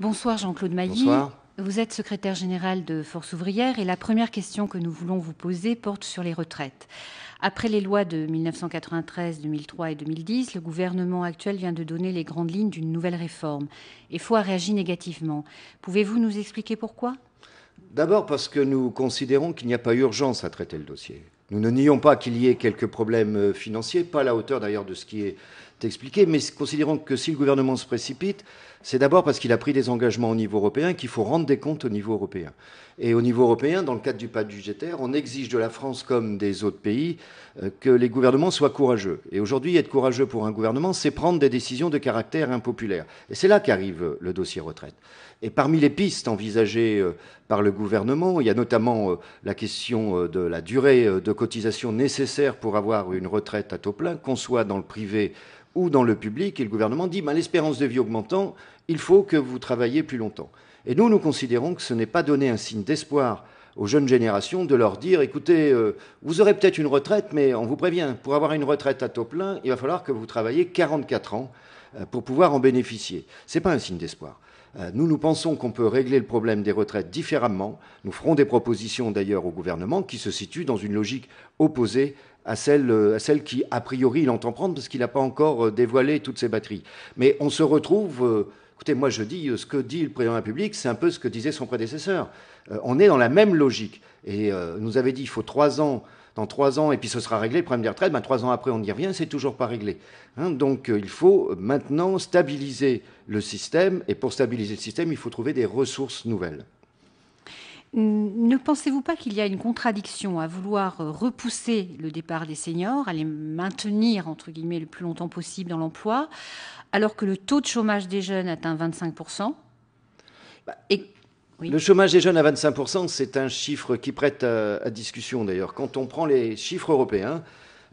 Bonsoir Jean-Claude Mailly. Bonsoir. Vous êtes secrétaire général de Force ouvrière et la première question que nous voulons vous poser porte sur les retraites. Après les lois de 1993, 2003 et 2010, le gouvernement actuel vient de donner les grandes lignes d'une nouvelle réforme. Et foi réagit négativement. Pouvez-vous nous expliquer pourquoi D'abord parce que nous considérons qu'il n'y a pas urgence à traiter le dossier. Nous ne nions pas qu'il y ait quelques problèmes euh, financiers, pas à la hauteur d'ailleurs de ce qui est t'expliquer, mais considérons que si le gouvernement se précipite, c'est d'abord parce qu'il a pris des engagements au niveau européen qu'il faut rendre des comptes au niveau européen. Et au niveau européen, dans le cadre du pacte budgétaire, on exige de la France comme des autres pays euh, que les gouvernements soient courageux. Et aujourd'hui, être courageux pour un gouvernement, c'est prendre des décisions de caractère impopulaire. Et c'est là qu'arrive le dossier retraite. Et parmi les pistes envisagées euh, par le gouvernement, il y a notamment euh, la question de la durée de cotisation nécessaire pour avoir une retraite à taux plein, qu'on soit dans le privé ou dans le public, et le gouvernement dit ben, l'espérance de vie augmentant, il faut que vous travaillez plus longtemps. Et nous, nous considérons que ce n'est pas donner un signe d'espoir aux jeunes générations de leur dire écoutez, euh, vous aurez peut-être une retraite, mais on vous prévient, pour avoir une retraite à taux plein, il va falloir que vous travaillez 44 ans euh, pour pouvoir en bénéficier. Ce n'est pas un signe d'espoir. Euh, nous, nous pensons qu'on peut régler le problème des retraites différemment. Nous ferons des propositions d'ailleurs au gouvernement qui se situent dans une logique opposée euh, à celle, qui, a priori, il entend prendre parce qu'il n'a pas encore euh, dévoilé toutes ses batteries. Mais on se retrouve, euh, écoutez, moi je dis, ce que dit le président de la République, c'est un peu ce que disait son prédécesseur. on est dans la même logique. Et nous avait dit, il faut trois ans dans trois ans, et puis ce sera réglé, le problème des retraites, ben, trois ans après on n'y revient, c'est toujours pas réglé. Hein, donc il faut maintenant stabiliser le système, et pour stabiliser le système, il faut trouver des ressources nouvelles. Ne pensez-vous pas qu'il y a une contradiction à vouloir euh, repousser le départ des seniors, à les maintenir entre guillemets le plus longtemps possible dans l'emploi, alors que le taux de chômage des jeunes atteint 25 bah, et Le chômage des jeunes à 25%, c'est un chiffre qui prête euh, à discussion d'ailleurs. Quand on prend les chiffres européens,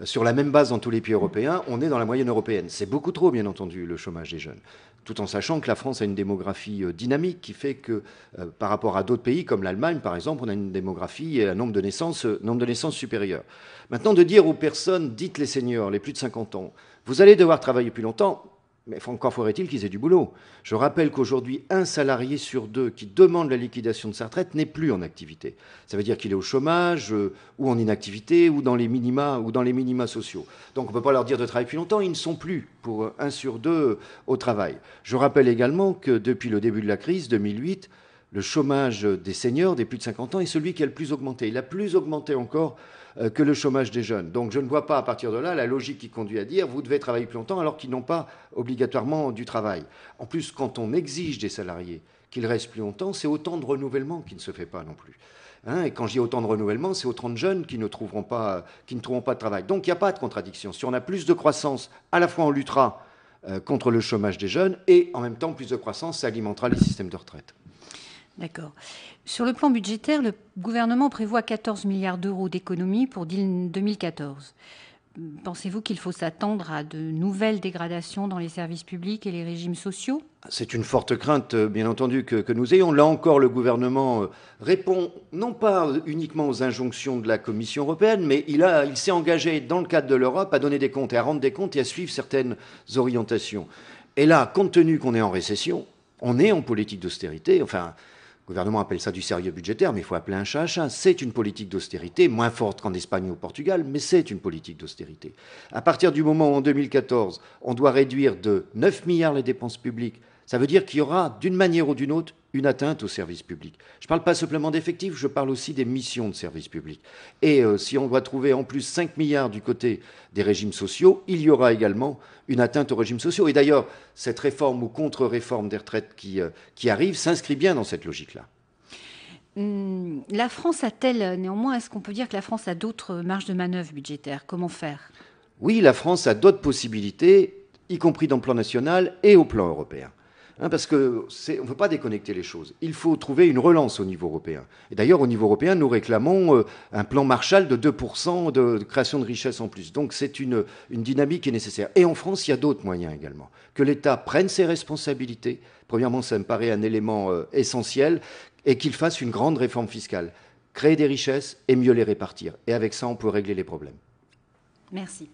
sur la même base dans tous les pays européens, on est dans la moyenne européenne. C'est beaucoup trop, bien entendu, le chômage des jeunes. Tout en sachant que la France a une démographie euh, dynamique qui fait que, euh, par rapport à d'autres pays comme l'Allemagne, par exemple, on a une démographie et un nombre de naissances, euh, nombre de naissances supérieur. Maintenant, de dire aux personnes, dites les seniors, les plus de 50 ans, vous allez devoir travailler plus longtemps, mais encore faudrait-il qu'ils aient du boulot. Je rappelle qu'aujourd'hui, un salarié sur deux qui demande la liquidation de sa retraite n'est plus en activité. Ça veut dire qu'il est au chômage, euh, ou en inactivité, ou dans les minima, ou dans les minima sociaux. Donc on ne peut pas leur dire de travailler plus longtemps, ils ne sont plus pour un sur deux au travail. Je rappelle également que depuis le début de la crise, 2008, le chômage des seniors, des plus de 50 ans, est celui qui a le plus augmenté. Il a plus augmenté encore euh, que le chômage des jeunes. Donc je ne vois pas à partir de là la logique qui conduit à dire vous devez travailler plus longtemps alors qu'ils n'ont pas obligatoirement du travail. En plus, quand on exige des salariés qu'ils restent plus longtemps, c'est autant de renouvellement qui ne se fait pas non plus. Hein, et quand je dis autant de renouvellement, c'est autant de jeunes qui ne, trouveront pas, qui ne trouveront pas de travail. Donc il n'y a pas de contradiction. Si on a plus de croissance, à la fois on luttera euh, contre le chômage des jeunes et en même temps plus de croissance, ça alimentera les systèmes de retraite. D'accord. Sur le plan budgétaire, le gouvernement prévoit 14 milliards d'euros d'économies pour 2014. Pensez-vous qu'il faut s'attendre à de nouvelles dégradations dans les services publics et les régimes sociaux C'est une forte crainte, euh, bien entendu, que, nous ayons. Là encore, le gouvernement euh, répond non pas uniquement aux injonctions de la Commission européenne, mais il, il s'est engagé dans le cadre de l'Europe à donner des comptes et à rendre des comptes et à suivre certaines orientations. Et là, compte tenu qu'on est en récession, on est en politique d'austérité, enfin, le gouvernement appelle ça du sérieux budgétaire, mais il faut appeler un chat un chat. C'est une politique d'austérité, moins forte qu'en Espagne ou au Portugal, mais c'est une politique d'austérité. À partir du moment où, en 2014, on doit réduire de 9 milliards les dépenses publiques ça veut dire qu'il y aura, d'une manière ou d'une autre, une atteinte au service public. Je ne parle pas simplement d'effectifs, je parle aussi des missions de service public. Et euh, si on doit trouver en plus 5 milliards du côté des régimes sociaux, il y aura également une atteinte aux régimes sociaux. Et d'ailleurs, cette réforme ou contre-réforme des retraites qui, euh, qui arrive s'inscrit bien dans cette logique-là. Hmm, la France a-t-elle, euh, néanmoins, est-ce qu'on peut dire que la France a d'autres marges de manœuvre budgétaires Comment faire Oui, la France a d'autres possibilités, y compris dans le plan national et au plan européen. Hein, parce qu'on ne peut pas déconnecter les choses. Il faut trouver une relance au niveau européen. Et d'ailleurs, au niveau européen, nous réclamons euh, un plan Marshall de 2% de, création de richesses en plus. Donc c'est une, dynamique qui est nécessaire. Et en France, il y a d'autres moyens également. Que l'État prenne ses responsabilités. Premièrement, ça me paraît un élément euh, essentiel. Et qu'il fasse une grande réforme fiscale. Créer des richesses et mieux les répartir. Et avec ça, on peut régler les problèmes. Merci.